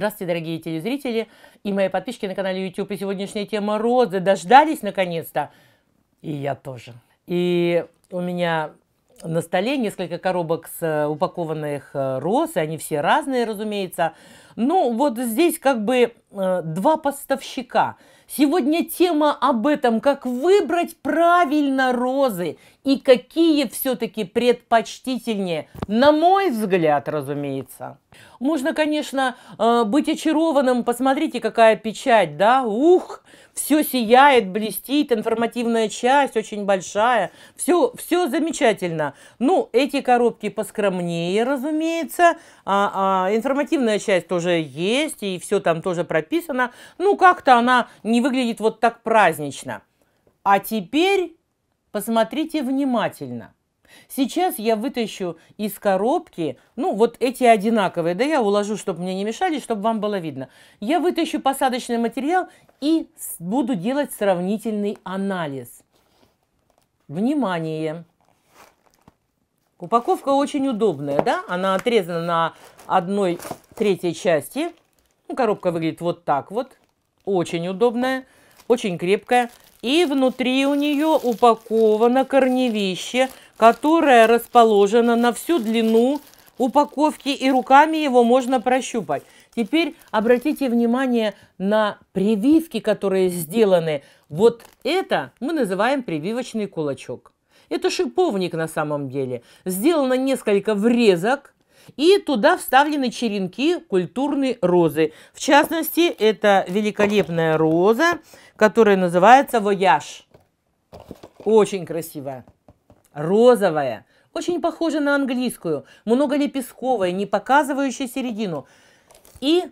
Здравствуйте, дорогие телезрители и мои подписчики на канале YouTube. И сегодняшняя тема розы. Дождались наконец-то? И я тоже. И у меня на столе несколько коробок с э, упакованных э, роз, и они все разные, разумеется. Ну, вот здесь как бы э, два поставщика. Сегодня тема об этом, как выбрать правильно розы и какие все-таки предпочтительнее, на мой взгляд, разумеется. Можно, конечно, э, быть очарованным, посмотрите, какая печать, да, ух, все сияет, блестит, информативная часть очень большая, все, все замечательно. Ну, эти коробки поскромнее, разумеется, а, а информативная часть тоже тоже есть, и все там тоже прописано. Ну, как-то она не выглядит вот так празднично. А теперь посмотрите внимательно. Сейчас я вытащу из коробки, ну, вот эти одинаковые, да я уложу, чтобы мне не мешали, чтобы вам было видно. Я вытащу посадочный материал и буду делать сравнительный анализ. Внимание! Упаковка очень удобная, да? Она отрезана на одной третьей части. Ну, коробка выглядит вот так вот. Очень удобная, очень крепкая. И внутри у нее упаковано корневище, которое расположено на всю длину упаковки, и руками его можно прощупать. Теперь обратите внимание на прививки, которые сделаны. Вот это мы называем прививочный кулачок. Это шиповник на самом деле. Сделано несколько врезок, и туда вставлены черенки культурной розы. В частности, это великолепная роза, которая называется вояж. Очень красивая. Розовая. Очень похожа на английскую. многолепестковая, не показывающая середину. И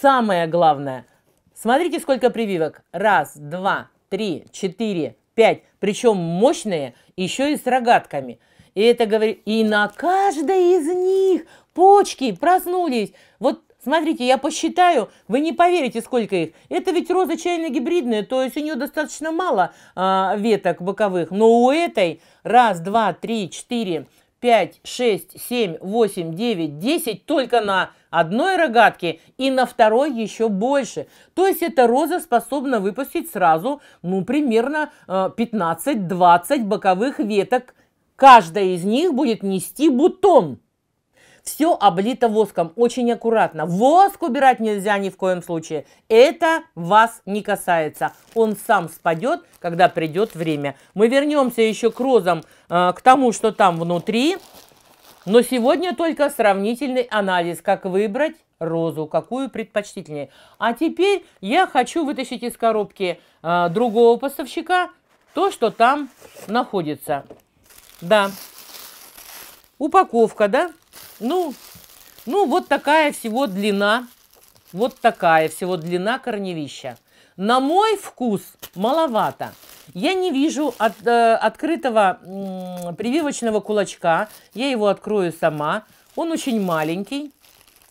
самое главное. Смотрите, сколько прививок. Раз, два, три, четыре, пять, причем мощные, еще и с рогатками. И это говорит, и на каждой из них почки проснулись. Вот Смотрите, я посчитаю, вы не поверите, сколько их. Это ведь роза чайно-гибридная, то есть у нее достаточно мало а, веток боковых. Но у этой раз, два, три, четыре, 5, 6, 7, 8, 9, 10 только на одной рогатке и на второй еще больше. То есть эта роза способна выпустить сразу, ну, примерно 15-20 э, боковых веток. Каждая из них будет нести бутон. Все облито воском, очень аккуратно. Воск убирать нельзя ни в коем случае. Это вас не касается. Он сам спадет, когда придет время. Мы вернемся еще к розам, э, к тому, что там внутри. Но сегодня только сравнительный анализ, как выбрать розу, какую предпочтительнее. А теперь я хочу вытащить из коробки э, другого поставщика то, что там находится. Да, упаковка, да? Ну, ну, вот такая всего длина. Вот такая всего длина корневища. На мой вкус маловато. Я не вижу от, э, открытого э, прививочного кулачка. Я его открою сама. Он очень маленький.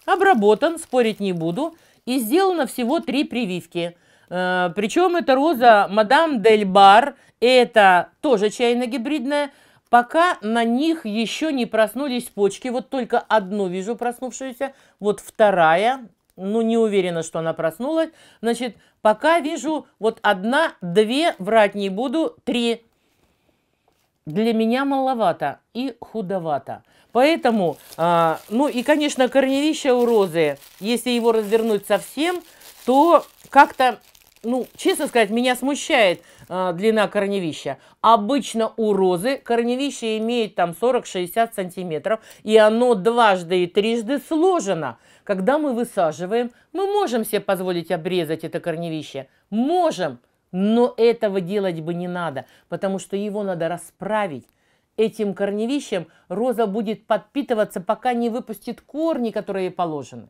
Обработан, спорить не буду. И сделано всего три прививки. Э, причем это роза Мадам Дель Бар. Это тоже чайно-гибридная пока на них еще не проснулись почки. Вот только одну вижу проснувшуюся, вот вторая, ну не уверена, что она проснулась. Значит, пока вижу вот одна, две, врать не буду, три. Для меня маловато и худовато. Поэтому, а, ну и, конечно, корневище у розы, если его развернуть совсем, то как-то ну, честно сказать, меня смущает э, длина корневища. Обычно у розы корневище имеет там 40-60 сантиметров, и оно дважды и трижды сложено. Когда мы высаживаем, мы можем себе позволить обрезать это корневище. Можем, но этого делать бы не надо, потому что его надо расправить. Этим корневищем роза будет подпитываться, пока не выпустит корни, которые положены.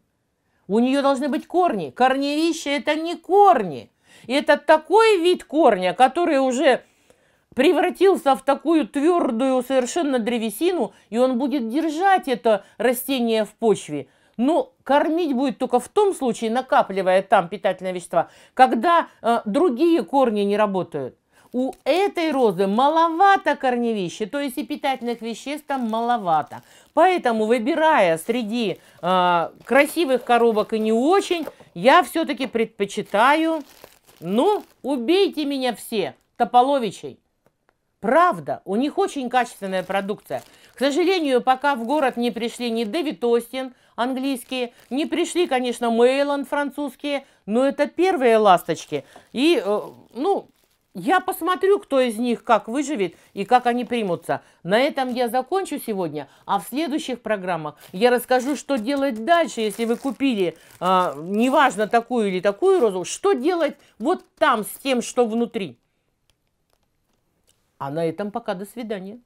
У нее должны быть корни. Корневище – это не корни. И это такой вид корня, который уже превратился в такую твердую совершенно древесину, и он будет держать это растение в почве. Но кормить будет только в том случае, накапливая там питательные вещества, когда э, другие корни не работают. У этой розы маловато корневища, то есть и питательных веществ там маловато. Поэтому, выбирая среди э, красивых коробок и не очень, я все-таки предпочитаю ну, убейте меня все, Тополовичей. Правда, у них очень качественная продукция. К сожалению, пока в город не пришли ни Дэвид Остин, английские, не пришли, конечно, Мейланд, французские, но это первые ласточки. И, э, ну, я посмотрю, кто из них как выживет и как они примутся. На этом я закончу сегодня, а в следующих программах я расскажу, что делать дальше, если вы купили, э, неважно, такую или такую розу, что делать вот там с тем, что внутри. А на этом пока до свидания.